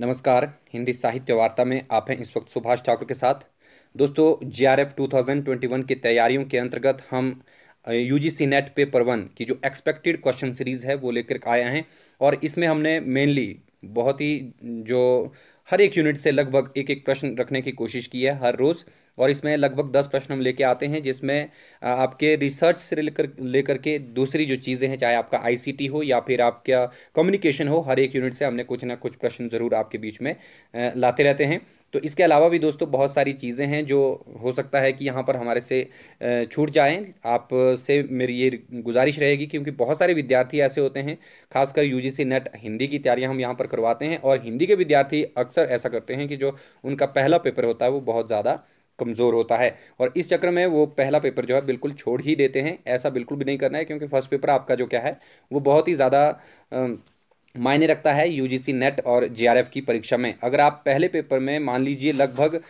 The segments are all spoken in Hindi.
नमस्कार हिंदी साहित्य वार्ता में आप हैं इस वक्त सुभाष ठाकुर के साथ दोस्तों J R F two thousand twenty one की तैयारियों के अंतर्गत हम U G C NET paper one की जो एक्सपेक्टेड क्वेश्चन सीरीज़ है वो लेकर आए हैं और इसमें हमने मेनली बहुत ही जो हर एक यूनिट से लगभग एक एक प्रश्न रखने की कोशिश की है हर रोज़ और इसमें लगभग दस प्रश्न हम लेके आते हैं जिसमें आपके रिसर्च से लेकर लेकर के दूसरी जो चीज़ें हैं चाहे आपका आईसीटी हो या फिर आपका कम्युनिकेशन हो हर एक यूनिट से हमने कुछ ना कुछ प्रश्न ज़रूर आपके बीच में लाते रहते हैं तो इसके अलावा भी दोस्तों बहुत सारी चीज़ें हैं जो हो सकता है कि यहाँ पर हमारे से छूट जाएँ आप से मेरी ये गुजारिश रहेगी क्योंकि बहुत सारे विद्यार्थी ऐसे होते हैं खासकर यू जी नेट हिंदी की तैयारियाँ हम यहाँ पर करवाते हैं और हिंदी के विद्यार्थी अक्सर ऐसा करते हैं कि जो उनका पहला पेपर होता है वो बहुत ज़्यादा कमज़ोर होता है और इस चक्र में वो पहला पेपर जो है बिल्कुल छोड़ ही देते हैं ऐसा बिल्कुल भी नहीं करना है क्योंकि फर्स्ट पेपर आपका जो क्या है वो बहुत ही ज़्यादा मायने रखता है यूजीसी नेट और जेआरएफ की परीक्षा में अगर आप पहले पेपर में मान लीजिए लगभग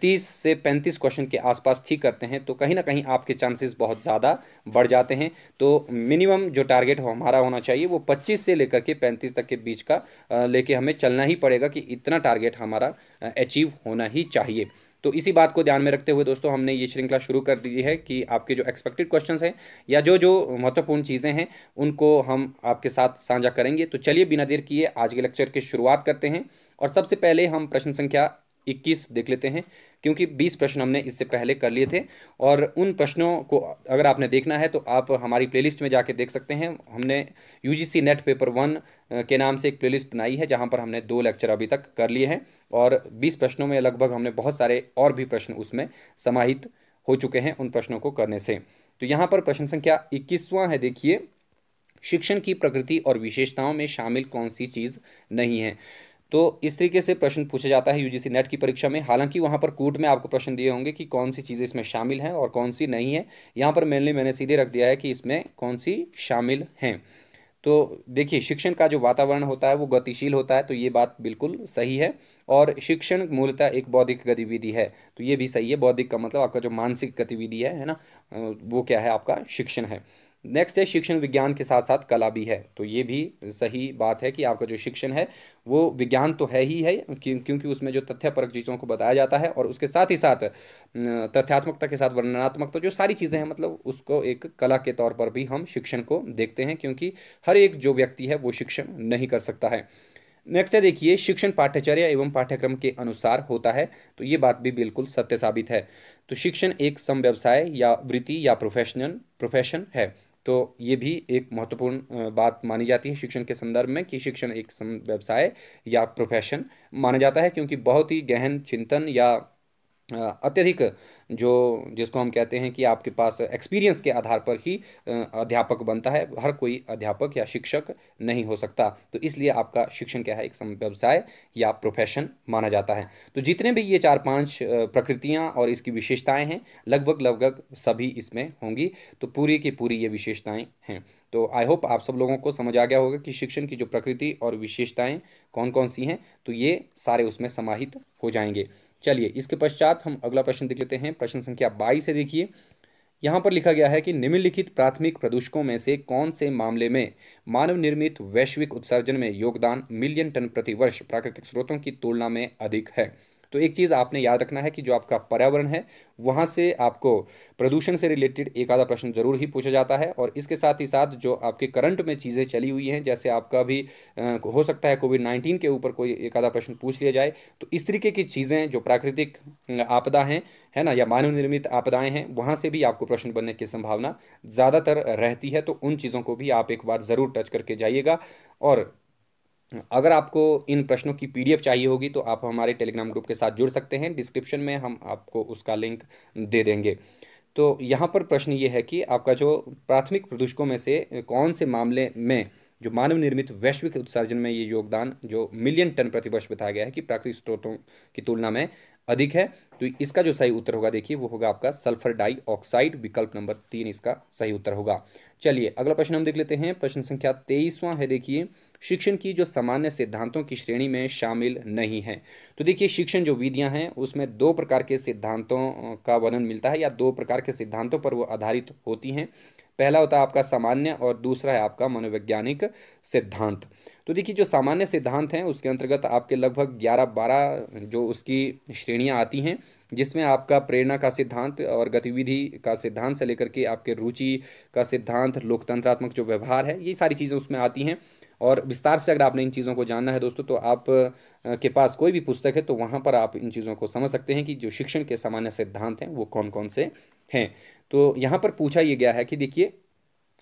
तीस से पैंतीस क्वेश्चन के आसपास ठीक करते हैं तो कहीं ना कहीं आपके चांसेस बहुत ज़्यादा बढ़ जाते हैं तो मिनिमम जो टारगेट हो हमारा होना चाहिए वो पच्चीस से लेकर के पैंतीस तक के बीच का लेके हमें चलना ही पड़ेगा कि इतना टारगेट हमारा अचीव होना ही चाहिए तो इसी बात को ध्यान में रखते हुए दोस्तों हमने ये श्रृंखला शुरू कर दी है कि आपके जो एक्सपेक्टेड क्वेश्चन हैं या जो जो महत्वपूर्ण चीज़ें हैं उनको हम आपके साथ साझा करेंगे तो चलिए बिना देर किए आज के लेक्चर की शुरुआत करते हैं और सबसे पहले हम प्रश्न संख्या इक्कीस देख लेते हैं क्योंकि बीस प्रश्न हमने इससे पहले कर लिए थे और उन प्रश्नों को अगर आपने देखना है तो आप हमारी प्लेलिस्ट में जाके देख सकते हैं हमने यू नेट पेपर वन के नाम से एक प्लेलिस्ट बनाई है जहां पर हमने दो लेक्चर अभी तक कर लिए हैं और बीस प्रश्नों में लगभग हमने बहुत सारे और भी प्रश्न उसमें समाहित हो चुके हैं उन प्रश्नों को करने से तो यहाँ पर प्रश्न संख्या इक्कीसवां है देखिए शिक्षण की प्रकृति और विशेषताओं में शामिल कौन सी चीज़ नहीं है तो इस तरीके से प्रश्न पूछा जाता है यूजीसी नेट की परीक्षा में हालांकि वहाँ पर कूट में आपको प्रश्न दिए होंगे कि कौन सी चीज़ें इसमें शामिल हैं और कौन सी नहीं है यहाँ पर मेनली मैंने सीधे रख दिया है कि इसमें कौन सी शामिल हैं तो देखिए शिक्षण का जो वातावरण होता है वो गतिशील होता है तो ये बात बिल्कुल सही है और शिक्षण मूलतः एक बौद्धिक गतिविधि है तो ये भी सही है बौद्धिक का मतलब आपका जो मानसिक गतिविधि है है ना वो क्या है आपका शिक्षण है नेक्स्ट है शिक्षण विज्ञान के साथ साथ कला भी है तो ये भी सही बात है कि आपका जो शिक्षण है वो विज्ञान तो है ही है क्योंकि उसमें जो तथ्यपरक चीज़ों को बताया जाता है और उसके साथ ही साथ तथ्यात्मकता के साथ वर्णनात्मकता तो जो सारी चीज़ें हैं मतलब उसको एक कला के तौर पर भी हम शिक्षण को देखते हैं क्योंकि हर एक जो व्यक्ति है वो शिक्षण नहीं कर सकता है नेक्स्ट है देखिए शिक्षण पाठ्यचर्या एवं पाठ्यक्रम के अनुसार होता है तो ये बात भी बिल्कुल सत्य साबित है तो शिक्षण एक सम व्यवसाय या वृत्ति या प्रोफेशनल प्रोफेशन है तो ये भी एक महत्वपूर्ण बात मानी जाती है शिक्षण के संदर्भ में कि शिक्षण एक व्यवसाय या प्रोफेशन माना जाता है क्योंकि बहुत ही गहन चिंतन या अत्यधिक जो जिसको हम कहते हैं कि आपके पास एक्सपीरियंस के आधार पर ही अध्यापक बनता है हर कोई अध्यापक या शिक्षक नहीं हो सकता तो इसलिए आपका शिक्षण क्या है एक व्यवसाय या प्रोफेशन माना जाता है तो जितने भी ये चार पांच प्रकृतियां और इसकी विशेषताएं हैं लगभग लगभग सभी इसमें होंगी तो पूरी की पूरी ये विशेषताएँ हैं तो आई होप आप सब लोगों को समझ आ गया होगा कि शिक्षण की जो प्रकृति और विशेषताएँ कौन कौन सी हैं तो ये सारे उसमें समाहित हो जाएंगे चलिए इसके पश्चात हम अगला प्रश्न देख लेते हैं प्रश्न संख्या बाईस है देखिए यहाँ पर लिखा गया है कि निम्नलिखित प्राथमिक प्रदूषकों में से कौन से मामले में मानव निर्मित वैश्विक उत्सर्जन में योगदान मिलियन टन प्रतिवर्ष प्राकृतिक स्रोतों की तुलना में अधिक है तो एक चीज़ आपने याद रखना है कि जो आपका पर्यावरण है वहाँ से आपको प्रदूषण से रिलेटेड एक आधा प्रश्न जरूर ही पूछा जाता है और इसके साथ ही साथ जो आपके करंट में चीज़ें चली हुई हैं जैसे आपका भी हो सकता है कोविड नाइन्टीन के ऊपर कोई एक आधा प्रश्न पूछ लिया जाए तो इस तरीके की चीज़ें जो प्राकृतिक आपदा हैं है ना या मानव निर्मित आपदाएं हैं वहाँ से भी आपको प्रश्न बनने की संभावना ज़्यादातर रहती है तो उन चीज़ों को भी आप एक बार ज़रूर टच करके जाइएगा और अगर आपको इन प्रश्नों की पीडीएफ चाहिए होगी तो आप हमारे टेलीग्राम ग्रुप के साथ जुड़ सकते हैं डिस्क्रिप्शन में हम आपको उसका लिंक दे देंगे तो यहाँ पर प्रश्न ये है कि आपका जो प्राथमिक प्रदूषकों में से कौन से मामले में जो मानव निर्मित वैश्विक उत्सर्जन में ये योगदान जो मिलियन टन प्रतिवर्ष बताया गया है कि प्राकृतिक स्रोतों की तुलना में अधिक है तो इसका जो सही उत्तर होगा देखिए वो होगा आपका सल्फर डाइऑक्साइड विकल्प नंबर तीन इसका सही उत्तर होगा चलिए अगला प्रश्न हम देख लेते हैं प्रश्न संख्या तेईसवां है देखिए शिक्षण की जो सामान्य सिद्धांतों की श्रेणी में शामिल नहीं है तो देखिए शिक्षण जो विधियाँ हैं उसमें दो प्रकार के सिद्धांतों का वर्णन मिलता है या दो प्रकार के सिद्धांतों पर वो आधारित होती हैं पहला होता है आपका सामान्य और दूसरा है आपका मनोवैज्ञानिक सिद्धांत तो देखिए जो सामान्य सिद्धांत हैं उसके अंतर्गत आपके लगभग ग्यारह बारह जो उसकी श्रेणियाँ आती हैं जिसमें आपका प्रेरणा का सिद्धांत और गतिविधि का सिद्धांत से लेकर के आपके रुचि का सिद्धांत लोकतंत्रात्मक जो व्यवहार है ये सारी चीज़ें उसमें आती हैं और विस्तार से अगर आपने इन चीज़ों को जानना है दोस्तों तो आप के पास कोई भी पुस्तक है तो वहाँ पर आप इन चीज़ों को समझ सकते हैं कि जो शिक्षण के सामान्य सिद्धांत हैं वो कौन कौन से हैं तो यहाँ पर पूछा ये गया है कि देखिए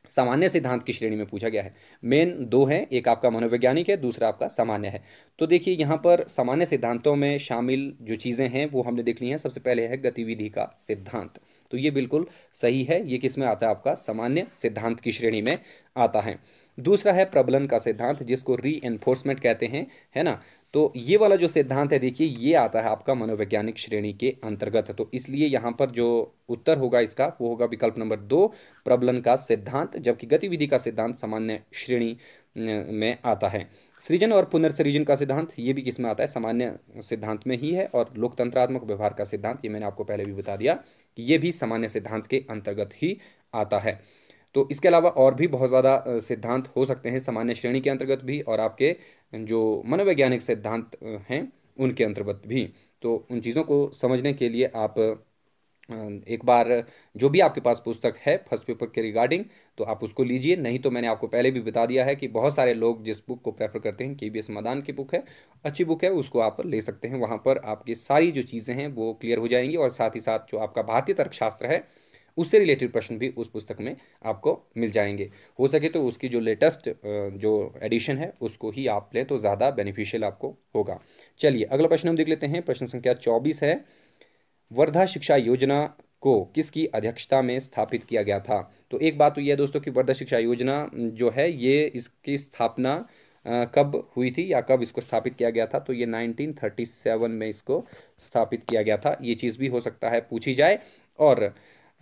सामान्य सिद्धांत की श्रेणी में पूछा गया है मेन दो हैं एक आपका मनोवैज्ञानिक है दूसरा आपका सामान्य है तो देखिए यहाँ पर सामान्य सिद्धांतों में शामिल जो चीज़ें हैं वो हमने देख ली हैं सबसे पहले है गतिविधि का सिद्धांत तो ये बिल्कुल सही है ये किस में आता है आपका सामान्य सिद्धांत की श्रेणी में आता है दूसरा है प्रबलन का सिद्धांत जिसको री एनफोर्समेंट कहते हैं है ना तो ये वाला जो सिद्धांत है देखिए ये आता है आपका मनोवैज्ञानिक श्रेणी के अंतर्गत तो इसलिए यहाँ पर जो उत्तर होगा इसका वो होगा विकल्प नंबर दो प्रबलन का सिद्धांत जबकि गतिविधि का सिद्धांत सामान्य श्रेणी में आता है सृजन और पुनर्सृजन का सिद्धांत ये भी किसमें आता है सामान्य सिद्धांत में ही है और लोकतंत्रात्मक व्यवहार का सिद्धांत ये मैंने आपको पहले भी बता दिया कि ये भी सामान्य सिद्धांत के अंतर्गत ही आता है तो इसके अलावा और भी बहुत ज़्यादा सिद्धांत हो सकते हैं सामान्य श्रेणी के अंतर्गत भी और आपके जो मनोवैज्ञानिक सिद्धांत हैं उनके अंतर्गत भी तो उन चीज़ों को समझने के लिए आप एक बार जो भी आपके पास पुस्तक है फर्स्ट पेपर के रिगार्डिंग तो आप उसको लीजिए नहीं तो मैंने आपको पहले भी बता दिया है कि बहुत सारे लोग जिस बुक को प्रेफर करते हैं के बी एस मदान की बुक है अच्छी बुक है उसको आप ले सकते हैं वहाँ पर आपकी सारी जो चीज़ें हैं वो क्लियर हो जाएंगी और साथ ही साथ जो आपका भारतीय तर्कशास्त्र है उससे रिलेटेड प्रश्न भी उस पुस्तक में आपको मिल जाएंगे हो सके तो उसकी जो लेटेस्ट जो एडिशन है उसको ही आप लें तो ज़्यादा बेनिफिशियल आपको होगा चलिए अगला प्रश्न हम देख लेते हैं प्रश्न संख्या चौबीस है वर्धा शिक्षा योजना को किसकी अध्यक्षता में स्थापित किया गया था तो एक बात तो यह दोस्तों कि वर्धा शिक्षा योजना जो है ये इसकी स्थापना कब हुई थी या कब इसको स्थापित किया गया था तो ये 1937 में इसको स्थापित किया गया था ये चीज़ भी हो सकता है पूछी जाए और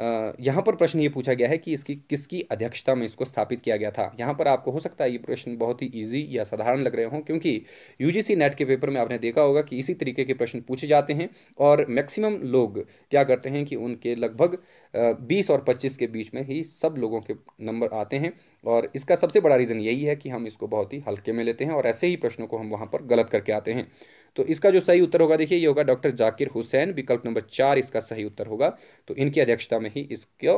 यहाँ पर प्रश्न ये पूछा गया है कि इसकी किसकी अध्यक्षता में इसको स्थापित किया गया था यहाँ पर आपको हो सकता है ये प्रश्न बहुत ही इजी या साधारण लग रहे हों क्योंकि यूजीसी नेट के पेपर में आपने देखा होगा कि इसी तरीके के प्रश्न पूछे जाते हैं और मैक्सिमम लोग क्या करते हैं कि उनके लगभग बीस और पच्चीस के बीच में ही सब लोगों के नंबर आते हैं और इसका सबसे बड़ा रीज़न यही है कि हम इसको बहुत ही हल्के में लेते हैं और ऐसे ही प्रश्नों को हम वहाँ पर गलत करके आते हैं तो इसका जो सही उत्तर होगा देखिए ये होगा डॉक्टर जाकिर हुसैन विकल्प नंबर चार इसका सही उत्तर होगा तो इनकी अध्यक्षता में ही इसको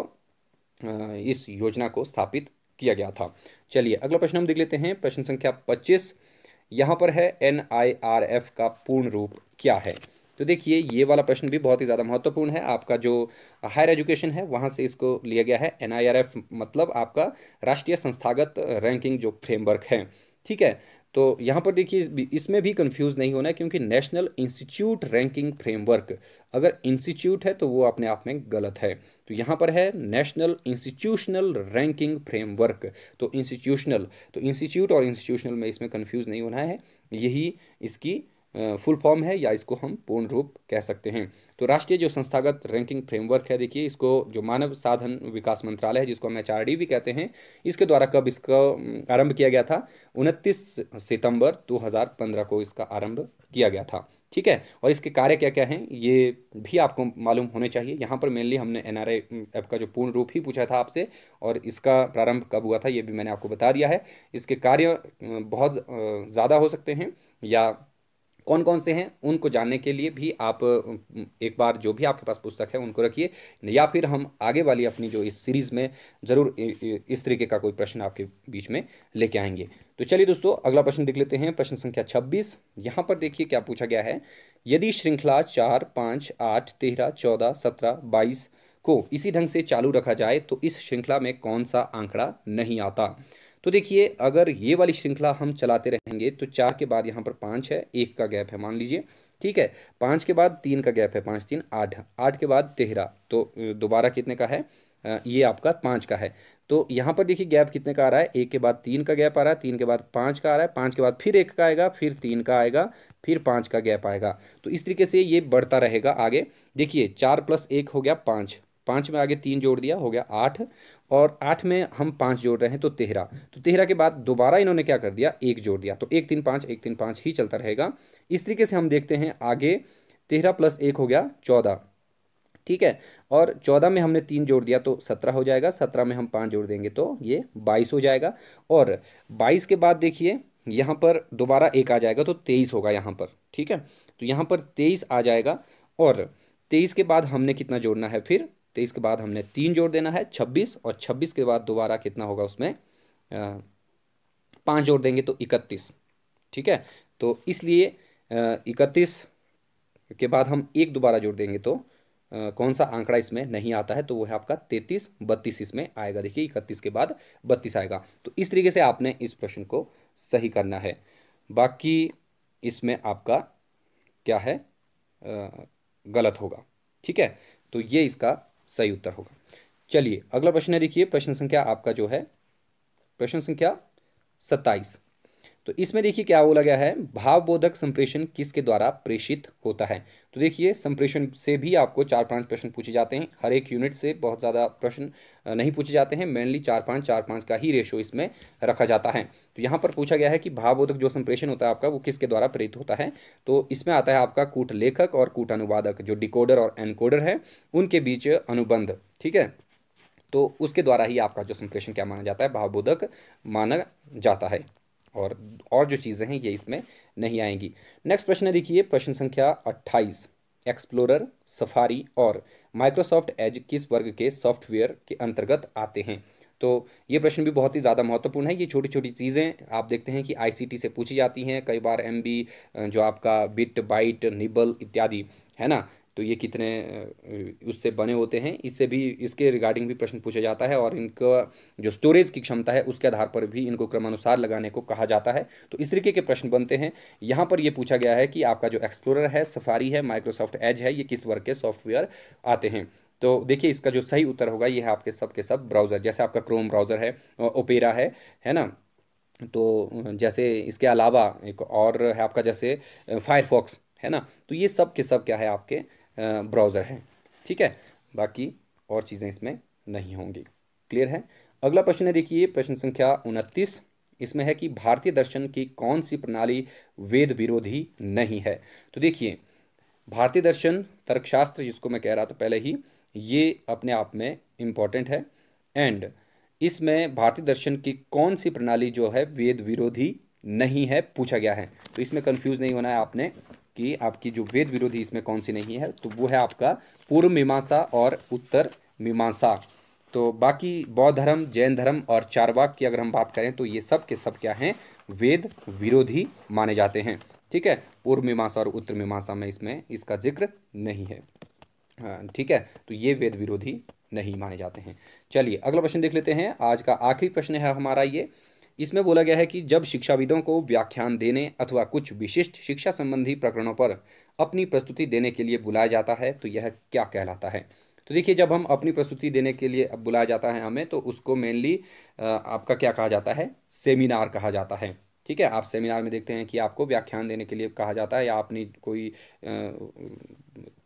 इस योजना को स्थापित किया गया था चलिए अगला प्रश्न हम देख लेते हैं प्रश्न संख्या पच्चीस यहाँ पर है एन का पूर्ण रूप क्या है तो देखिए ये वाला प्रश्न भी बहुत ही ज़्यादा महत्वपूर्ण है आपका जो हायर एजुकेशन है वहाँ से इसको लिया गया है एन मतलब आपका राष्ट्रीय संस्थागत रैंकिंग जो फ्रेमवर्क है ठीक है तो यहाँ पर देखिए इसमें भी कंफ्यूज नहीं होना है क्योंकि नेशनल इंस्टीट्यूट रैंकिंग फ्रेमवर्क अगर इंस्टीट्यूट है तो वो अपने आप में गलत है तो यहाँ पर है नेशनल इंस्टीट्यूशनल रैंकिंग फ्रेमवर्क तो इंस्टीट्यूशनल तो इंस्टीट्यूट और इंस्टीट्यूशनल में इसमें कंफ्यूज नहीं होना है यही इसकी फुल फॉर्म है या इसको हम पूर्ण रूप कह सकते हैं तो राष्ट्रीय जो संस्थागत रैंकिंग फ्रेमवर्क है देखिए इसको जो मानव साधन विकास मंत्रालय है जिसको हम एच भी कहते हैं इसके द्वारा कब इसका आरंभ किया गया था उनतीस सितंबर 2015 को इसका आरंभ किया गया था ठीक है और इसके कार्य क्या क्या हैं ये भी आपको मालूम होने चाहिए यहाँ पर मेनली हमने एन आर ऐप का जो पूर्ण रूप ही पूछा था आपसे और इसका प्रारंभ कब हुआ था ये भी मैंने आपको बता दिया है इसके कार्य बहुत ज़्यादा हो सकते हैं या कौन कौन से हैं उनको जानने के लिए भी आप एक बार जो भी आपके पास पुस्तक है उनको रखिए या फिर हम आगे वाली अपनी जो इस सीरीज़ में ज़रूर इस तरीके का कोई प्रश्न आपके बीच में लेके आएंगे तो चलिए दोस्तों अगला प्रश्न देख लेते हैं प्रश्न संख्या छब्बीस यहाँ पर देखिए क्या पूछा गया है यदि श्रृंखला चार पाँच आठ तेरह चौदह सत्रह बाईस को इसी ढंग से चालू रखा जाए तो इस श्रृंखला में कौन सा आंकड़ा नहीं आता तो देखिए अगर ये वाली श्रृंखला हम चलाते रहेंगे तो चार के बाद यहाँ पर पाँच है एक का गैप है मान लीजिए ठीक है पाँच के बाद तीन का गैप है पाँच तीन आठ आठ के बाद तेहरा तो दोबारा कितने का है ये आपका पाँच का है तो यहाँ पर देखिए गैप कितने का आ रहा है एक के बाद तीन का गैप आ रहा है तीन के बाद पाँच का आ रहा है पाँच के बाद फिर एक का आएगा फिर तीन का आएगा फिर पाँच का गैप आएगा तो इस तरीके से ये बढ़ता रहेगा आगे देखिए चार प्लस एक हो गया पाँच पाँच में आगे तीन जोड़ दिया हो गया आठ और आठ में हम पाँच जोड़ रहे हैं तो तेरह तो तेरह के बाद दोबारा इन्होंने क्या कर दिया एक जोड़ दिया तो एक तीन पाँच एक तीन पाँच ही चलता रहेगा इस तरीके से हम देखते हैं आगे तेरह प्लस एक हो गया चौदह ठीक है और चौदह में हमने तीन जोड़ दिया तो सत्रह हो जाएगा सत्रह में हम पाँच जोड़ देंगे तो ये बाईस हो जाएगा और बाईस के बाद देखिए यहाँ पर दोबारा एक आ जाएगा तो तेईस होगा यहाँ पर ठीक है तो यहाँ पर तेईस आ जाएगा और तेईस के बाद हमने कितना जोड़ना है फिर तेईस के बाद हमने तीन जोड़ देना है छब्बीस और छब्बीस के बाद दोबारा कितना होगा उसमें पाँच जोड़ देंगे तो इकतीस ठीक है तो इसलिए इकतीस के बाद हम एक दोबारा जोड़ देंगे तो आ, कौन सा आंकड़ा इसमें नहीं आता है तो वो है आपका तैतीस बत्तीस इसमें आएगा देखिए इकतीस के बाद बत्तीस आएगा तो इस तरीके से आपने इस प्रश्न को सही करना है बाकी इसमें आपका क्या है आ, गलत होगा ठीक है तो ये इसका सही उत्तर होगा चलिए अगला प्रश्न है देखिए प्रश्न संख्या आपका जो है प्रश्न संख्या सत्ताईस तो इसमें देखिए क्या बोला गया है भावबोधक संप्रेषण किसके द्वारा प्रेषित होता है तो देखिए संप्रेषण से भी आपको चार पांच प्रश्न पूछे जाते हैं हर एक यूनिट से बहुत ज़्यादा प्रश्न नहीं पूछे जाते हैं मेनली चार पाँच चार पाँच का ही रेशो इसमें रखा जाता है तो यहाँ पर पूछा गया है कि भावबोधक जो संप्रेषण होता है आपका वो किसके द्वारा प्रेरित होता है तो इसमें आता है आपका कूट लेखक और कूट अनुवादक जो डिकोडर और एनकोडर है उनके बीच अनुबंध ठीक है तो उसके द्वारा ही आपका जो संप्रेषण क्या माना जाता है भावबोधक माना जाता है और और जो चीज़ें हैं ये इसमें नहीं आएंगी नेक्स्ट प्रश्न है देखिए प्रश्न संख्या अट्ठाईस एक्सप्लोरर सफारी और माइक्रोसॉफ्ट एज किस वर्ग के सॉफ्टवेयर के अंतर्गत आते हैं तो ये प्रश्न भी बहुत ही ज़्यादा महत्वपूर्ण है ये छोटी छोटी चीज़ें आप देखते हैं कि आईसीटी से पूछी जाती हैं कई बार एमबी जो आपका बिट बाइट निबल इत्यादि है ना तो ये कितने उससे बने होते हैं इससे भी इसके रिगार्डिंग भी प्रश्न पूछा जाता है और इनका जो स्टोरेज की क्षमता है उसके आधार पर भी इनको क्रमानुसार लगाने को कहा जाता है तो इस तरीके के प्रश्न बनते हैं यहाँ पर ये पूछा गया है कि आपका जो एक्सप्लोरर है सफारी है माइक्रोसॉफ्ट एज है ये किस वर्ग के सॉफ्टवेयर आते हैं तो देखिए इसका जो सही उत्तर होगा ये है आपके सब के सब ब्राउज़र जैसे आपका क्रोम ब्राउज़र है ओपेरा है है ना तो जैसे इसके अलावा एक और है आपका जैसे फायरफॉक्स है ना तो ये सब के सब क्या है आपके ब्राउज़र है ठीक है बाकी और चीज़ें इसमें नहीं होंगी क्लियर है अगला प्रश्न है देखिए प्रश्न संख्या उनतीस इसमें है कि भारतीय दर्शन की कौन सी प्रणाली वेद विरोधी नहीं है तो देखिए भारतीय दर्शन तर्कशास्त्र जिसको मैं कह रहा था पहले ही ये अपने आप में इम्पॉर्टेंट है एंड इसमें भारतीय दर्शन की कौन सी प्रणाली जो है वेद विरोधी नहीं है पूछा गया है तो इसमें कंफ्यूज नहीं होना है आपने कि आपकी जो वेद विरोधी इसमें कौन सी नहीं है तो वो है आपका पूर्व मीमांसा और उत्तर मीमांसा तो बाकी बौद्ध धर्म जैन धर्म और चारवाक की अगर हम बात करें तो ये सब के सब क्या हैं वेद विरोधी माने जाते हैं ठीक है पूर्व मीमांसा और उत्तर मीमांसा में इसमें इसका जिक्र नहीं है हाँ, ठीक है तो ये वेद विरोधी नहीं माने जाते हैं चलिए अगला प्रश्न देख लेते हैं आज का आखिरी प्रश्न है हमारा ये इसमें बोला गया है कि जब शिक्षाविदों को व्याख्यान देने अथवा कुछ विशिष्ट शिक्षा संबंधी प्रकरणों पर अपनी प्रस्तुति देने के लिए बुलाया जाता है तो यह क्या कहलाता है तो देखिए जब हम अपनी प्रस्तुति देने के लिए बुलाया जाता है हमें तो उसको मेनली आपका क्या कहा जाता है सेमिनार कहा जाता है ठीक है आप सेमिनार में देखते हैं कि आपको व्याख्यान देने के लिए कहा जाता है या अपनी कोई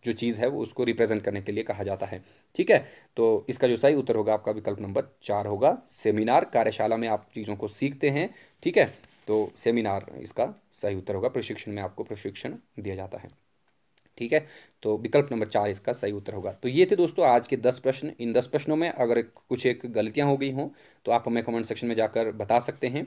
जो चीज़ है वो उसको रिप्रेजेंट करने के लिए कहा जाता है ठीक है तो इसका जो सही उत्तर होगा आपका विकल्प नंबर चार होगा सेमिनार कार्यशाला में आप चीज़ों को सीखते हैं ठीक है तो सेमिनार इसका सही उत्तर होगा प्रशिक्षण में आपको प्रशिक्षण दिया जाता है ठीक है तो विकल्प नंबर चार इसका सही उत्तर होगा तो ये थे दोस्तों आज के दस प्रश्न इन दस प्रश्नों में अगर कुछ एक गलतियां हो गई हों तो आप हमें कमेंट सेक्शन में जाकर बता सकते हैं